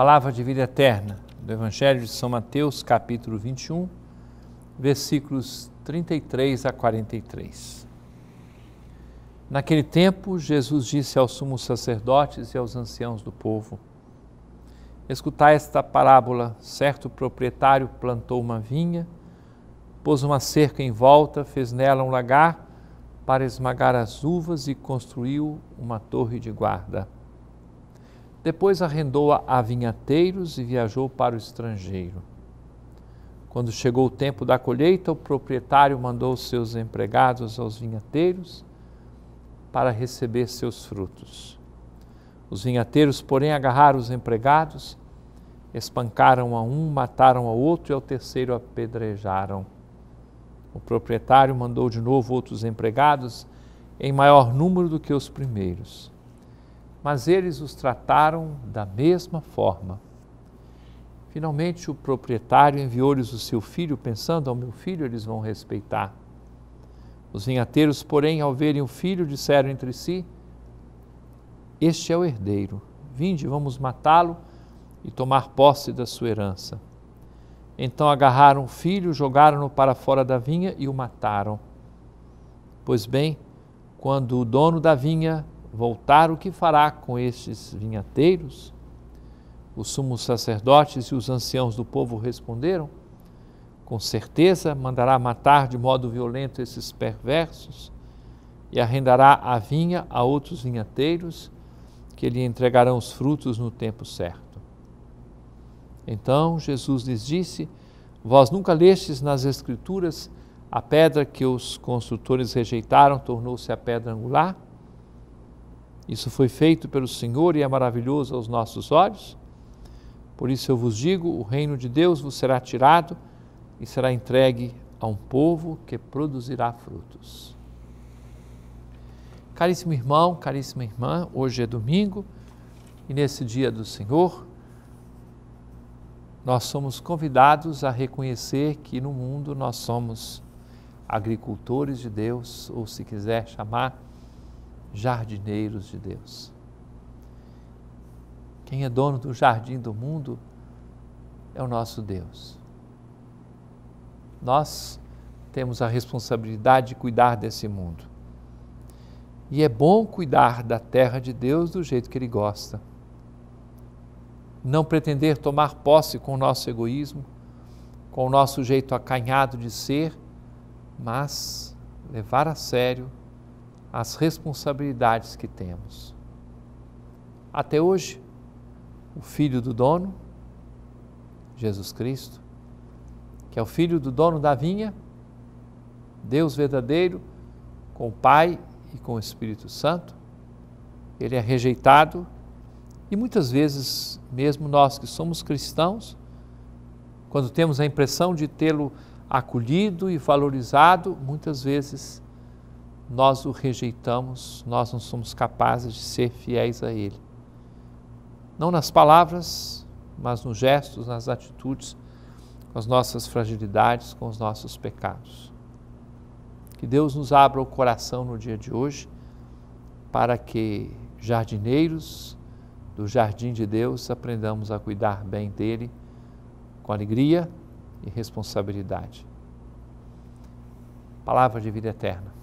Palavra de vida eterna do Evangelho de São Mateus, capítulo 21, versículos 33 a 43. Naquele tempo, Jesus disse aos sumos sacerdotes e aos anciãos do povo: Escutai esta parábola. Certo proprietário plantou uma vinha, pôs uma cerca em volta, fez nela um lagar para esmagar as uvas e construiu uma torre de guarda depois arrendou-a a vinhateiros e viajou para o estrangeiro. Quando chegou o tempo da colheita, o proprietário mandou seus empregados aos vinhateiros para receber seus frutos. Os vinhateiros, porém, agarraram os empregados, espancaram a um, mataram a outro e ao terceiro apedrejaram. O proprietário mandou de novo outros empregados em maior número do que os primeiros mas eles os trataram da mesma forma. Finalmente, o proprietário enviou-lhes o seu filho, pensando: ao meu filho eles vão respeitar. Os vinhateiros, porém, ao verem o filho, disseram entre si: Este é o herdeiro, vinde, vamos matá-lo e tomar posse da sua herança. Então agarraram o filho, jogaram-no para fora da vinha e o mataram. Pois bem, quando o dono da vinha voltar, o que fará com estes vinhateiros? Os sumos sacerdotes e os anciãos do povo responderam: Com certeza mandará matar de modo violento esses perversos e arrendará a vinha a outros vinhateiros que lhe entregarão os frutos no tempo certo. Então Jesus lhes disse: Vós nunca lestes nas Escrituras a pedra que os construtores rejeitaram tornou-se a pedra angular? Isso foi feito pelo Senhor e é maravilhoso aos nossos olhos. Por isso eu vos digo: o reino de Deus vos será tirado e será entregue a um povo que produzirá frutos. Caríssimo irmão, caríssima irmã, hoje é domingo e nesse dia do Senhor, nós somos convidados a reconhecer que no mundo nós somos agricultores de Deus, ou se quiser chamar, jardineiros de Deus. Quem é dono do jardim do mundo é o nosso Deus. Nós temos a responsabilidade de cuidar desse mundo. E é bom cuidar da terra de Deus do jeito que Ele gosta. Não pretender tomar posse com o nosso egoísmo, com o nosso jeito acanhado de ser, mas levar a sério as responsabilidades que temos. Até hoje, o filho do dono, Jesus Cristo, que é o filho do dono da vinha, Deus verdadeiro, com o Pai e com o Espírito Santo, ele é rejeitado e muitas vezes, mesmo nós que somos cristãos, quando temos a impressão de tê-lo acolhido e valorizado, muitas vezes nós o rejeitamos, nós não somos capazes de ser fiéis a Ele. Não nas palavras, mas nos gestos, nas atitudes, com as nossas fragilidades, com os nossos pecados. Que Deus nos abra o coração no dia de hoje, para que jardineiros do jardim de Deus aprendamos a cuidar bem dele com alegria e responsabilidade. Palavra de vida eterna.